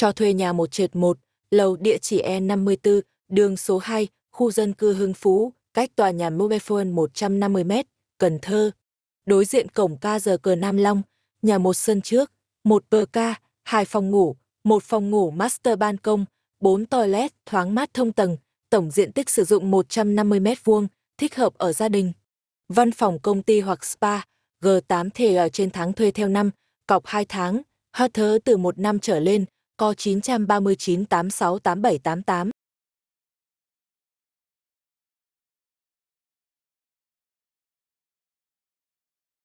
cho thuê nhà một trệt một, lầu địa chỉ E54, đường số 2, khu dân cư Hưng Phú, cách tòa nhà Mobifone 150 m, Cần Thơ. Đối diện cổng ca giờ cờ Nam Long, nhà một sân trước, một bờ ca, hai phòng ngủ, một phòng ngủ master ban công, bốn toilet thoáng mát thông tầng, tổng diện tích sử dụng 150 m2, thích hợp ở gia đình. Văn phòng công ty hoặc spa, G8 thể ở trên tháng thuê theo năm, cọc 2 tháng, hoa thớ từ 1 năm trở lên, co 939868788,